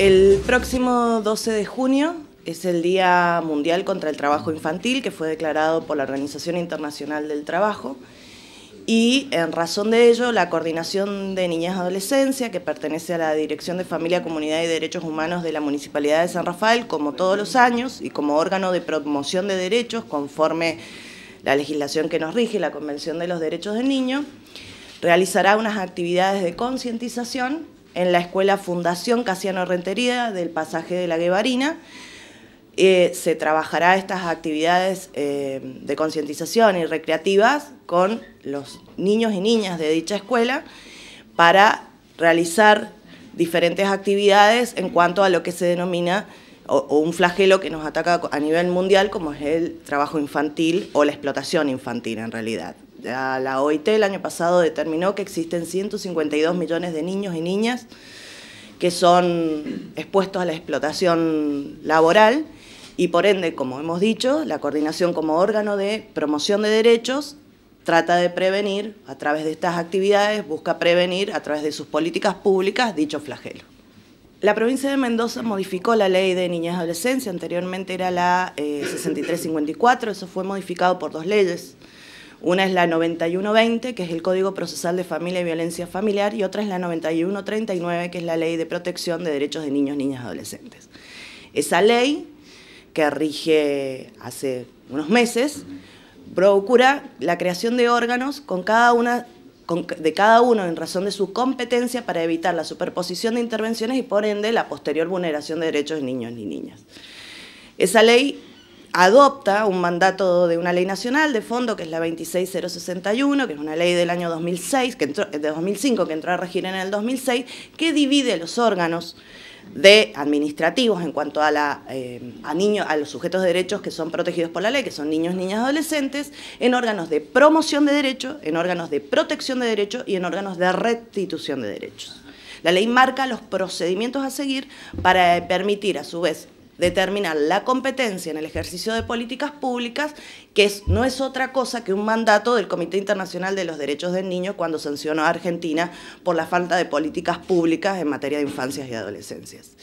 El próximo 12 de junio es el Día Mundial contra el Trabajo Infantil, que fue declarado por la Organización Internacional del Trabajo. Y en razón de ello, la Coordinación de Niñas y Adolescencia, que pertenece a la Dirección de Familia, Comunidad y Derechos Humanos de la Municipalidad de San Rafael, como todos los años, y como órgano de promoción de derechos, conforme la legislación que nos rige, la Convención de los Derechos del Niño, realizará unas actividades de concientización en la escuela Fundación Casiano Rentería del pasaje de la Guevarina. Eh, se trabajará estas actividades eh, de concientización y recreativas con los niños y niñas de dicha escuela para realizar diferentes actividades en cuanto a lo que se denomina o un flagelo que nos ataca a nivel mundial como es el trabajo infantil o la explotación infantil en realidad. La, OIT el año pasado determinó que existen 152 millones de niños y niñas que son expuestos a la explotación laboral y por ende, como hemos dicho, la coordinación como órgano de promoción de derechos trata de prevenir a través de estas actividades, busca prevenir a través de sus políticas públicas dicho flagelo. La provincia de Mendoza modificó la ley de niñas y adolescencia, anteriormente era la 6354, eh, eso fue modificado por dos leyes. Una es la 9120, que es el Código Procesal de Familia y Violencia Familiar, y otra es la 9139, que es la Ley de Protección de Derechos de Niños, Niñas y Adolescentes. Esa ley, que rige hace unos meses, procura la creación de órganos con cada una de cada uno en razón de su competencia para evitar la superposición de intervenciones y por ende la posterior vulneración de derechos de niños y niñas. Esa ley adopta un mandato de una ley nacional de fondo, que es la 26061, que es una ley del año 2006, que entró, de 2005, que entró a regir en el 2006, que divide los órganos de administrativos en cuanto a, la, eh, a, a los sujetos de derechos que son protegidos por la ley, que son niños, niñas, adolescentes, en órganos de promoción de derechos, en órganos de protección de derechos y en órganos de restitución de derechos. La ley marca los procedimientos a seguir para permitir, a su vez, determinar la competencia en el ejercicio de políticas públicas, que no es otra cosa que un mandato del Comité Internacional de los Derechos del Niño cuando sancionó a Argentina por la falta de políticas públicas en materia de infancias y adolescencias.